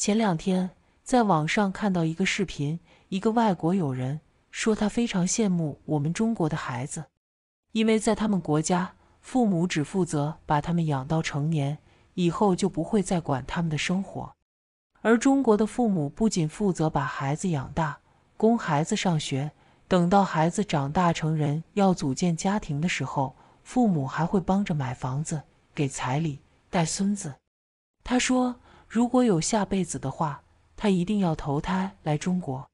前两天在网上看到一个视频，一个外国友人说他非常羡慕我们中国的孩子，因为在他们国家，父母只负责把他们养到成年，以后就不会再管他们的生活；而中国的父母不仅负责把孩子养大，供孩子上学，等到孩子长大成人要组建家庭的时候，父母还会帮着买房子、给彩礼、带孙子。他说。如果有下辈子的话，他一定要投胎来中国。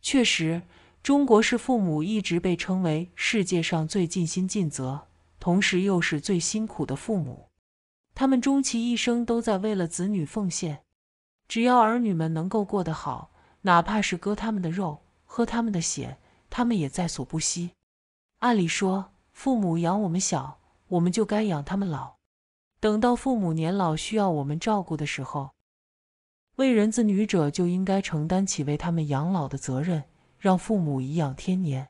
确实，中国是父母一直被称为世界上最尽心尽责，同时又是最辛苦的父母。他们终其一生都在为了子女奉献，只要儿女们能够过得好，哪怕是割他们的肉，喝他们的血，他们也在所不惜。按理说，父母养我们小，我们就该养他们老。等到父母年老需要我们照顾的时候，为人子女者就应该承担起为他们养老的责任，让父母颐养天年。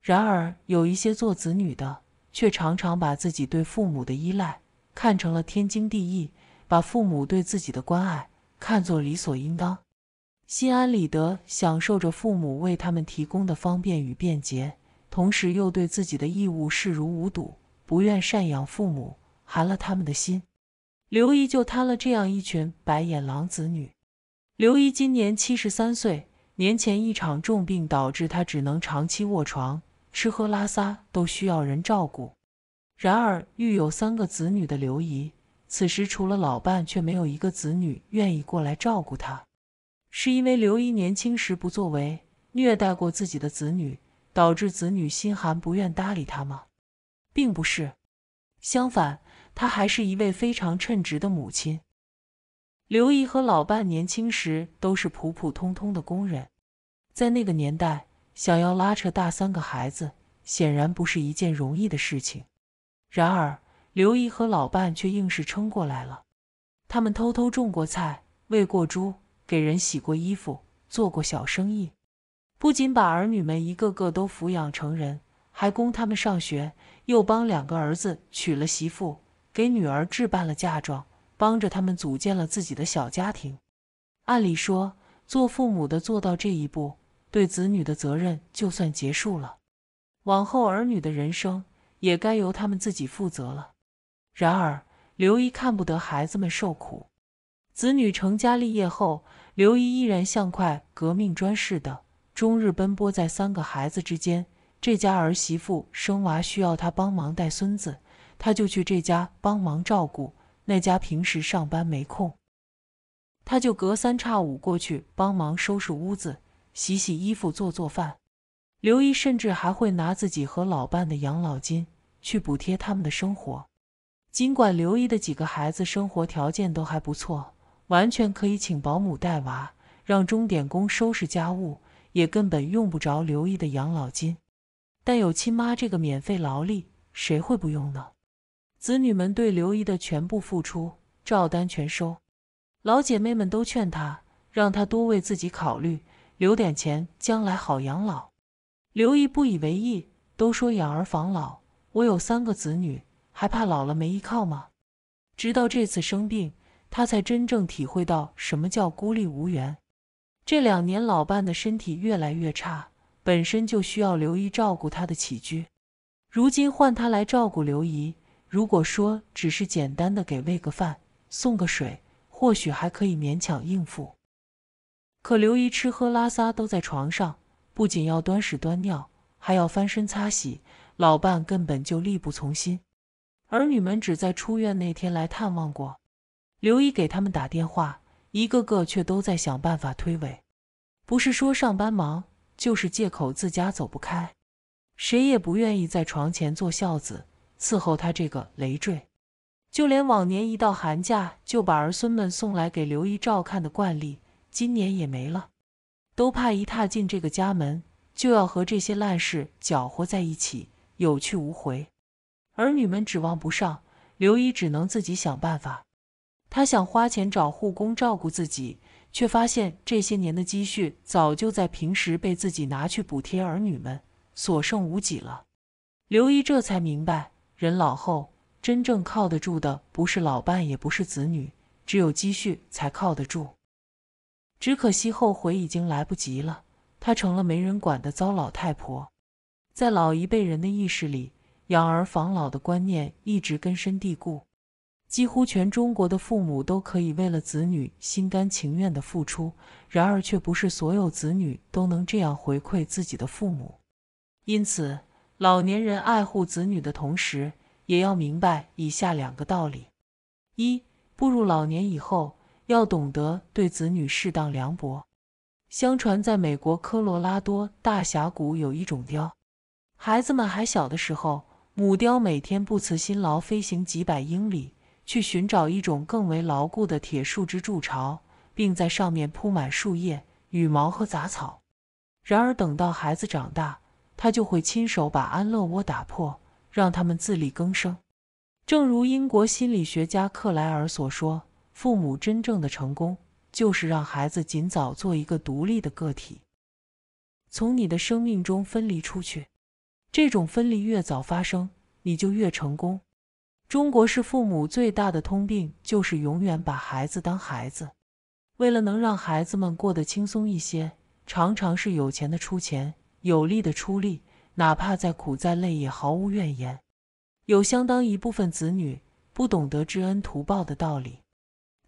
然而，有一些做子女的却常常把自己对父母的依赖看成了天经地义，把父母对自己的关爱看作理所应当，心安理得享受着父母为他们提供的方便与便捷，同时又对自己的义务视如无睹，不愿赡养父母。寒了他们的心，刘姨就摊了这样一群白眼狼子女。刘姨今年七十三岁，年前一场重病导致她只能长期卧床，吃喝拉撒都需要人照顾。然而，育有三个子女的刘姨，此时除了老伴，却没有一个子女愿意过来照顾她。是因为刘姨年轻时不作为，虐待过自己的子女，导致子女心寒，不愿搭理她吗？并不是，相反。她还是一位非常称职的母亲。刘毅和老伴年轻时都是普普通通的工人，在那个年代，想要拉扯大三个孩子，显然不是一件容易的事情。然而，刘毅和老伴却硬是撑过来了。他们偷偷种过菜，喂过猪，给人洗过衣服，做过小生意，不仅把儿女们一个个都抚养成人，还供他们上学，又帮两个儿子娶了媳妇。给女儿置办了嫁妆，帮着他们组建了自己的小家庭。按理说，做父母的做到这一步，对子女的责任就算结束了，往后儿女的人生也该由他们自己负责了。然而，刘姨看不得孩子们受苦，子女成家立业后，刘姨依然像块革命砖似的，终日奔波在三个孩子之间。这家儿媳妇生娃需要她帮忙带孙子。他就去这家帮忙照顾，那家平时上班没空，他就隔三差五过去帮忙收拾屋子、洗洗衣服、做做饭。刘姨甚至还会拿自己和老伴的养老金去补贴他们的生活。尽管刘姨的几个孩子生活条件都还不错，完全可以请保姆带娃，让钟点工收拾家务，也根本用不着刘姨的养老金。但有亲妈这个免费劳力，谁会不用呢？子女们对刘姨的全部付出照单全收，老姐妹们都劝她，让她多为自己考虑，留点钱，将来好养老。刘姨不以为意，都说养儿防老，我有三个子女，还怕老了没依靠吗？直到这次生病，她才真正体会到什么叫孤立无援。这两年老伴的身体越来越差，本身就需要刘姨照顾她的起居，如今换她来照顾刘姨。如果说只是简单的给喂个饭、送个水，或许还可以勉强应付。可刘姨吃喝拉撒都在床上，不仅要端屎端尿，还要翻身擦洗，老伴根本就力不从心。儿女们只在出院那天来探望过，刘姨给他们打电话，一个个却都在想办法推诿，不是说上班忙，就是借口自家走不开，谁也不愿意在床前做孝子。伺候他这个累赘，就连往年一到寒假就把儿孙们送来给刘姨照看的惯例，今年也没了。都怕一踏进这个家门，就要和这些烂事搅和在一起，有去无回。儿女们指望不上，刘姨只能自己想办法。她想花钱找护工照顾自己，却发现这些年的积蓄早就在平时被自己拿去补贴儿女们，所剩无几了。刘姨这才明白。人老后，真正靠得住的不是老伴，也不是子女，只有积蓄才靠得住。只可惜后悔已经来不及了，她成了没人管的糟老太婆。在老一辈人的意识里，养儿防老的观念一直根深蒂固，几乎全中国的父母都可以为了子女心甘情愿的付出，然而却不是所有子女都能这样回馈自己的父母，因此。老年人爱护子女的同时，也要明白以下两个道理：一，步入老年以后，要懂得对子女适当凉薄。相传，在美国科罗拉多大峡谷有一种雕，孩子们还小的时候，母雕每天不辞辛劳，飞行几百英里，去寻找一种更为牢固的铁树枝筑巢，并在上面铺满树叶、羽毛和杂草。然而，等到孩子长大，他就会亲手把安乐窝打破，让他们自力更生。正如英国心理学家克莱尔所说：“父母真正的成功，就是让孩子尽早做一个独立的个体，从你的生命中分离出去。这种分离越早发生，你就越成功。”中国式父母最大的通病，就是永远把孩子当孩子。为了能让孩子们过得轻松一些，常常是有钱的出钱。有力的出力，哪怕再苦再累也毫无怨言。有相当一部分子女不懂得知恩图报的道理，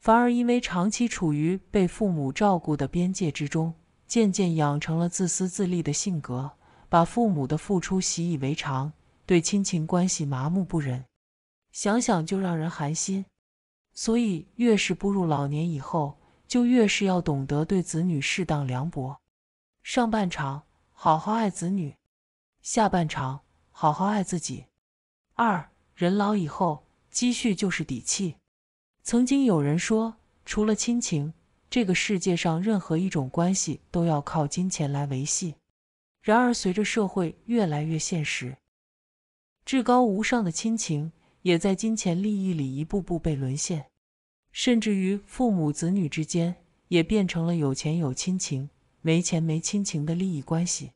反而因为长期处于被父母照顾的边界之中，渐渐养成了自私自利的性格，把父母的付出习以为常，对亲情关系麻木不仁。想想就让人寒心。所以，越是步入老年以后，就越是要懂得对子女适当凉薄。上半场。好好爱子女，下半场好好爱自己。二人老以后，积蓄就是底气。曾经有人说，除了亲情，这个世界上任何一种关系都要靠金钱来维系。然而，随着社会越来越现实，至高无上的亲情也在金钱利益里一步步被沦陷，甚至于父母子女之间也变成了有钱有亲情。没钱没亲情的利益关系，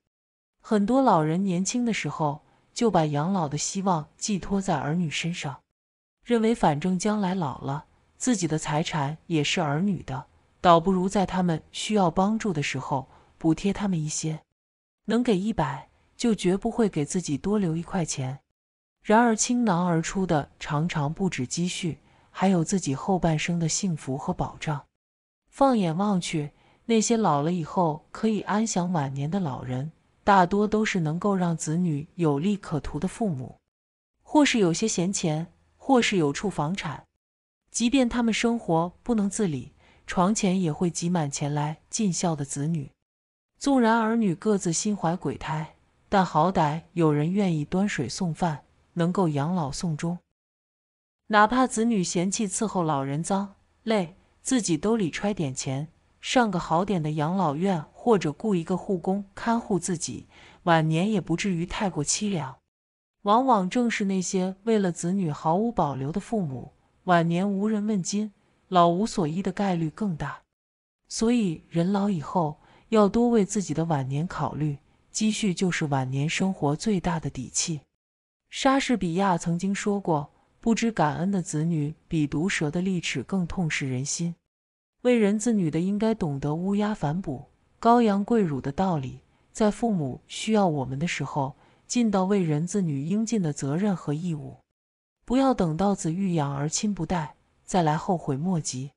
很多老人年轻的时候就把养老的希望寄托在儿女身上，认为反正将来老了，自己的财产也是儿女的，倒不如在他们需要帮助的时候补贴他们一些，能给一百就绝不会给自己多留一块钱。然而倾囊而出的常常不止积蓄，还有自己后半生的幸福和保障。放眼望去。那些老了以后可以安享晚年的老人，大多都是能够让子女有利可图的父母，或是有些闲钱，或是有处房产。即便他们生活不能自理，床前也会挤满前来尽孝的子女。纵然儿女各自心怀鬼胎，但好歹有人愿意端水送饭，能够养老送终。哪怕子女嫌弃伺候老人脏累，自己兜里揣点钱。上个好点的养老院，或者雇一个护工看护自己，晚年也不至于太过凄凉。往往正是那些为了子女毫无保留的父母，晚年无人问津、老无所依的概率更大。所以，人老以后要多为自己的晚年考虑，积蓄就是晚年生活最大的底气。莎士比亚曾经说过：“不知感恩的子女，比毒蛇的利齿更痛失人心。”为人子女的应该懂得乌鸦反哺、羔羊跪乳的道理，在父母需要我们的时候，尽到为人子女应尽的责任和义务，不要等到子欲养而亲不待，再来后悔莫及。